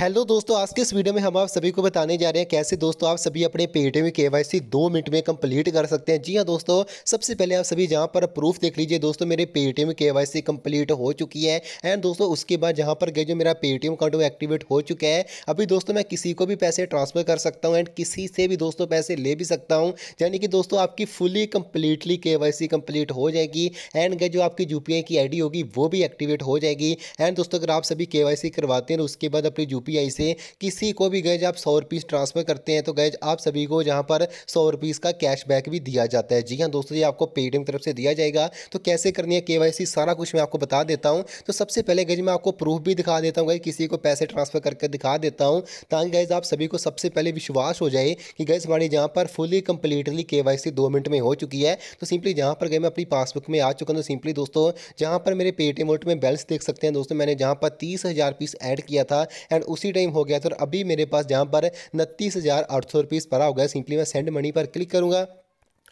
hello दोस्तों आज के इस वीडियो में हम आप सभी को बताने जा रहे हैं कैसे दोस्तों आप सभी अपने पेटीएम के वाई सी दो मिनट में कंप्लीट कर सकते हैं जी हाँ दोस्तों सबसे पहले आप सभी जहाँ पर प्रूफ देख लीजिए दोस्तों मेरे पेटीएम के वाई सी कंप्लीट हो चुकी है एंड दोस्तों उसके बाद जहाँ पर गए जो मेरा पेटीएम अकाउंट वो एक्टिवेट हो चुका है अभी दोस्तों मैं किसी को भी पैसे ट्रांसफर कर सकता हूँ एंड किसी से भी दोस्तों पैसे ले भी सकता हूँ यानी कि दोस्तों आपकी fully completely K Y C complete हो जाएगी एंड गए जो आपकी यू की आई होगी वो भी एक्टिवेट हो जाएगी एंड दोस्तों अगर आप सभी के करवाते हैं उसके बाद अपनी यू यूपीआई से किसी को भी गैज आप सौ रुपीज़ ट्रांसफ़र करते हैं तो गैज आप सभी को जहां पर सौ रुपीज़ का कैशबैक भी दिया जाता है जी हाँ दोस्तों ये आपको पेटीएम तरफ से दिया जाएगा तो कैसे करनी है के सारा कुछ मैं आपको बता देता हूँ तो सबसे पहले गैज मैं आपको प्रूफ भी दिखा देता हूँ गैज किसी को पैसे ट्रांसफ़र करके दिखा देता हूँ ताकि गैज आप सभी को सबसे पहले विश्वास हो जाए कि गैज हमारी यहाँ पर फुली कंप्लीटली के दो मिनट में हो चुकी है तो सिंपली जहाँ पर गए मैं अपनी पासबुक में आ चुका हूँ तो सिंपली दोस्तों जहाँ पर मेरे पेटीएम वोट में बैलेंस देख सकते हैं दोस्तों मैंने जहाँ पर तीस हज़ार पीस ऐड किया था एंड उसी टाइम हो गया था तो और अभी मेरे पास जहाँ पर उनतीस हज़ार आठ सौ रुपीज़ हो गया सिंपली मैं सेंड मनी पर क्लिक करूँगा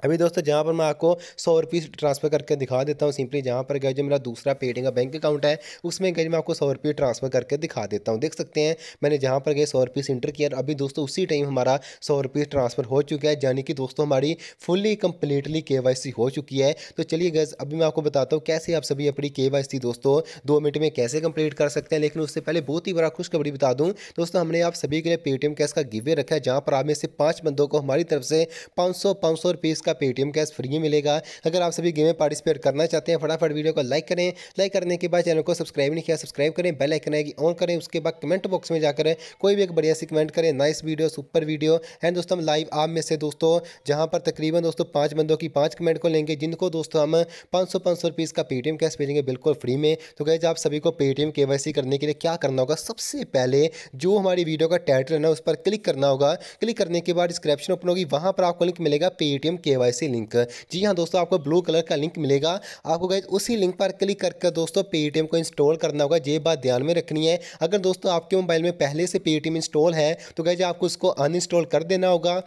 अभी दोस्तों जहाँ पर मैं आपको सौ रुपीस ट्रांसफ़र करके दिखा देता हूँ सिंपली जहाँ पर गए जो मेरा दूसरा पेटिंग का बैंक अकाउंट है उसमें गए मैं आपको सौ रुपये ट्रांसफ़र करके दिखा देता हूँ देख सकते हैं मैंने जहाँ पर गए सौ रुपीस इंटर किया अभी दोस्तों उसी टाइम हमारा सौ रुपीस ट्रांसफ़र हो चुका है यानी कि दोस्तों हमारी फुली कम्प्लीटली के हो चुकी है तो चलिए गए अभी मैं आपको बताता हूँ कैसे आप सभी अपनी के दोस्तों दो मिनट में कैसे कंप्लीट कर सकते हैं लेकिन उससे पहले बहुत ही बड़ा खुशखबरी बता दूँ दोस्तों हमने आप सभी के लिए पेटीएम कैश का गिवे रखा है जहाँ पर आप में से पाँच बंदों को हमारी तरफ से पाँच सौ पाँच सौ रुपीस का पेटीएम कैश फ्री मिलेगा अगर आप सभी गेम में पार्टिसिपेट करना चाहते हैं फटाफट वीडियो को लाइक करें लाइक करने के बाद चैनल को सब्सक्राइब नहीं किया सब्सक्राइब करें बेल आइकन आएगी ऑन करें उसके बाद कमेंट बॉक्स में जाकर कोई भी एक बढ़िया सी कमेंट करें nice video super video and दोस्तों लाइव आप में से दोस्तों जहाँ पर तकरीबन दोस्तों पाँच बंदों की पाँच कमेंट को लेंगे जिनको दोस्तों हम पाँच सौ पाँच सौ रुपीज़ का पेटीएम कैश भेजेंगे बिल्कुल फ्री में तो कहे आप सभी को पेटीएम के करने के लिए क्या करना होगा सबसे पहले जो हमारी वीडियो का टाइटल है ना उस पर क्लिक करना होगा क्लिक करने के बाद डिस्क्रिप्शन ओपन होगी वहाँ पर आपको लिंक मिलेगा पेटीएम के केवाईसी लिंक जी हाँ दोस्तों आपको ब्लू कलर का लिंक मिलेगा आपको गैस उसी लिंक पर क्लिक करके दोस्तों पेटीएम को इंस्टॉल करना होगा ये बात ध्यान में रखनी है अगर दोस्तों आपके मोबाइल में पहले से पेटीएम इंस्टॉल है तो गैज आपको उसको अनइंस्टॉल कर देना होगा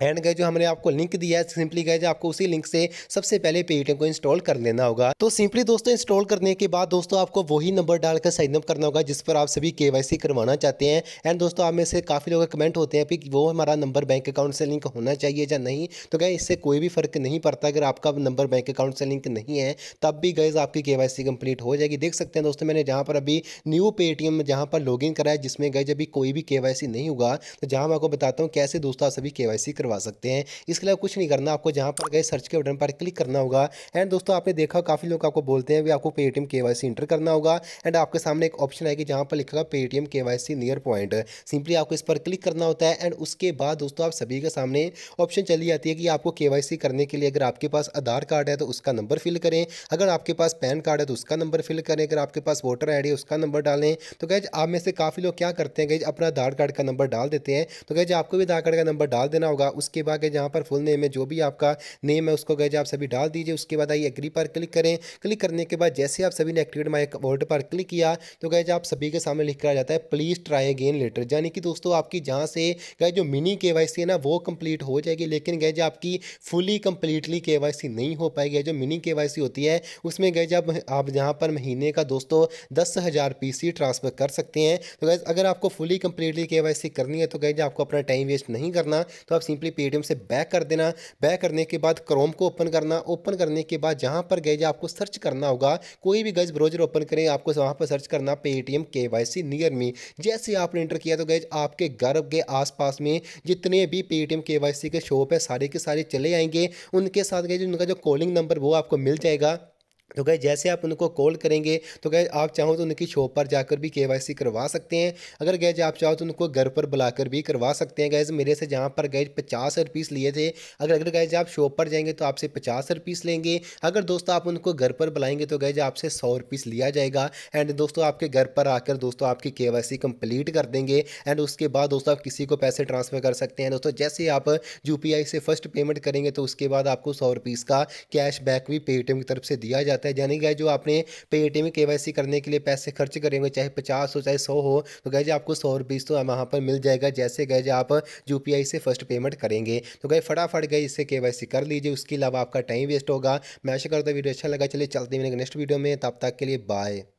एंड गए जो हमने आपको लिंक दिया है सिंपली गए जो आपको उसी लिंक से सबसे पहले पेटीएम को इंस्टॉल कर लेना होगा तो सिंपली दोस्तों इंस्टॉल करने के बाद दोस्तों आपको वही नंबर डालकर साइन अप करना होगा जिस पर आप सभी के करवाना चाहते हैं एंड दोस्तों आप में से काफ़ी लोग कमेंट होते हैं कि वो हमारा नंबर बैंक अकाउंट से लिंक होना चाहिए या नहीं तो गए इससे कोई भी फर्क नहीं पड़ता अगर आपका नंबर बैंक अकाउंट से लिंक नहीं है तब भी गए आपकी के कंप्लीट हो जाएगी देख सकते हैं दोस्तों मैंने जहाँ पर अभी न्यू पेटीएम जहाँ पर लॉग कराया जिसमें गए भी कोई भी के नहीं हुआ तो जहाँ मैं आपको बताता हूँ कैसे दोस्तों आप सभी के करवा सकते हैं इसके अलावा कुछ नहीं करना आपको जहाँ पर गए सर्च के बटन पर क्लिक करना होगा एंड दोस्तों आपने देखा काफ़ी लोग आपको बोलते हैं भी आपको पेटीएम के वाई करना होगा एंड आपके सामने एक ऑप्शन आएगी जहाँ पर लिखा पेटीएम के वाई नियर पॉइंट सिंपली आपको इस पर क्लिक करना होता है एंड उसके बाद दोस्तों आप सभी के सामने ऑप्शन चली जाती है कि आपको के करने के लिए अगर आपके पास आधार कार्ड है तो उसका नंबर फिल करें अगर आपके पास पैन कार्ड है तो उसका नंबर फिल करें अगर आपके पास वोटर आई है उसका नंबर डालें तो कह आप में से काफ़ी लोग क्या करते हैं कहे अपना आधार कार्ड का नंबर डाल देते हैं तो गैज आपको भी आधार कार्ड का नंबर डाल देना होगा उसके बाद जहाँ पर फुल नेम है जो भी आपका नेम है उसको गए आप सभी डाल दीजिए उसके बाद आइए एग्री पर क्लिक करें क्लिक करने के बाद जैसे आप सभी ने एक्टिवेट माई वोल्ट पर क्लिक किया तो गए आप सभी के सामने लिख कराया जाता है प्लीज़ ट्राई अगेन लेटर यानी कि दोस्तों आपकी जहाँ से गए जो मिनी के है ना वो कंप्लीट हो जाएगी लेकिन गए आपकी फुली कंप्लीटली के नहीं हो पाएगी जो मिनी के होती है उसमें गए आप आप जहाँ पर महीने का दोस्तों दस हज़ार पीस ट्रांसफ़र कर सकते हैं तो गैज अगर आपको फुली कंप्लीटली के करनी है तो गए आपको अपना टाइम वेस्ट नहीं करना तो आप सिंपल सिंपली पेटीएम से बैक कर देना बैक करने के बाद क्रोम को ओपन करना ओपन करने के बाद जहाँ पर गए आपको सर्च करना होगा कोई भी गज ब्राउजर ओपन करें आपको वहाँ पर सर्च करना पेटीएम के वाई सी नियर मी जैसे आपने एंटर किया तो गए आपके घर के आसपास में जितने भी पेटीएम के वाई सी के शॉप है सारे के सारे चले आएंगे उनके साथ गए उनका जो कॉलिंग नंबर वो आपको मिल जाएगा तो गए जैसे आप उनको कॉल करेंगे तो गए आप चाहो तो उनकी शॉप पर जाकर भी के करवा सकते हैं अगर गए आप चाहो तो उनको घर पर बुलाकर भी करवा सकते हैं गैज मेरे से जहाँ पर गए पचास रुपीस लिए थे अगर अगर गैज आप शॉप पर जाएंगे तो आपसे पचास रुपीस लेंगे अगर दोस्तों आप उनको घर पर बुलाएंगे तो गैज आपसे सौ रुपीस लिया जाएगा एंड दोस्तों आपके घर पर आकर दोस्तों आपकी के वाई कम्प्लीट कर देंगे एंड उसके बाद दोस्तों आप किसी को पैसे ट्रांसफ़र कर सकते हैं दोस्तों जैसे आप यू से फर्स्ट पेमेंट करेंगे तो उसके बाद आपको सौ रुपीस का कैश बैक भी पेटीएम की तरफ से दिया जाता जाता है यानी गए जो आपने पेटीएम के वाई करने के लिए पैसे खर्च करेंगे चाहे पचास हो चाहे सौ हो तो गए आपको सौ रुपीज़ तो वहाँ पर मिल जाएगा जैसे गए आप यू से फर्स्ट पेमेंट करेंगे तो गए फटाफट गए इससे के कर लीजिए उसके अलावा आपका टाइम वेस्ट होगा मैं आशा करता वीडियो अच्छा लगा चले चलते मेरे नेक्स्ट वीडियो में तब तक के लिए बाय